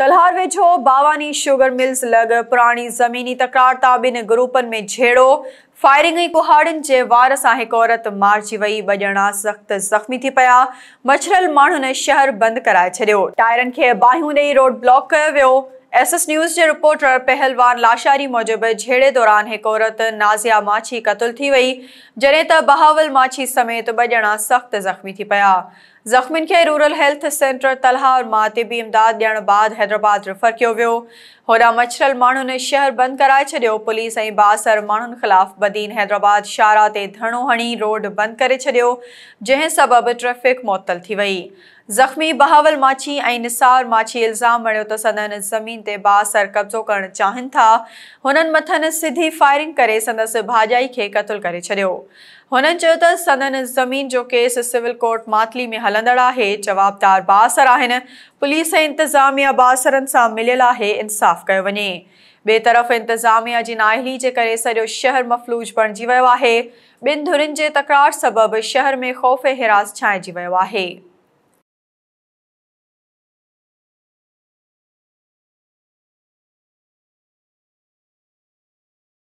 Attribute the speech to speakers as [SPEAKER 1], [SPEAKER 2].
[SPEAKER 1] તલહાર વેચો बावानी sugar mills लग पुरानी ज़मीनी तकरार ताबिन ગ્રુપન में झेड़ो फायरिंग ऐं के जे वार सां हिकु औरत मारिजी वई ॿ ॼणा ज़ख़्मी थी पिया मछरल माण्हुनि शहर बंद कराए छॾियो टायरनि खे बाहियूं ॾेई रोड ब्लॉक कयो एस एस न्यूज के रिपोर्टर पहलवान लाशारी મુજબ છેડે दौरान एक औरत नाज़िया माछी कतुल थी वई जॾहिं त बहावल माछी समेत ॿ ॼणा सख़्तु ज़ख़्मी थी पिया जख्मी के रूरल हेल्थ सेंटर तलहा और मां तिबी इमदाद ॾियण बाद हैदराबाद रेफर किया वो होॾां मछरल माण्हुनि शहर बंद कराए छॾियो पुलिस ऐं बासर माण्हुनि खिलाफ बदीन हैदराबाद शारा ते धरणो हणी रोड बंद कर छो जंहिं सबबि ट्रैफ़िक मुअतल थी वई ઝખમી બહાવલ માછી આઈ નિસાર માછી ઇલzaam મણ્યો તસનન જમીન તે બાસર કબજો કરન ચાહન થા હનન મથન સધી ફાયરિંગ કરે સદસ ભાજાઈ કે કતલ કરે ચળ્યો હનન ચ્યો તસનન જમીન જો કેસ સિવિલ કોર્ટ માતલી મે હલંદડા હે જવાબદાર બાસર આહેન પોલીસ એ ઇંતઝામિયા બાસરન સા મિલેલા હે ઇન્સાફ કય વને બે તરફ ઇંતઝામિયા જી નાહીલી જે કરે સરો શહેર મફલૂજ બન જીવાવા હે બિન ધુરિન જે તકરાશ સબબ શહેર મે ખોફ હે હિરાસ છાય
[SPEAKER 2] જીવાવા હે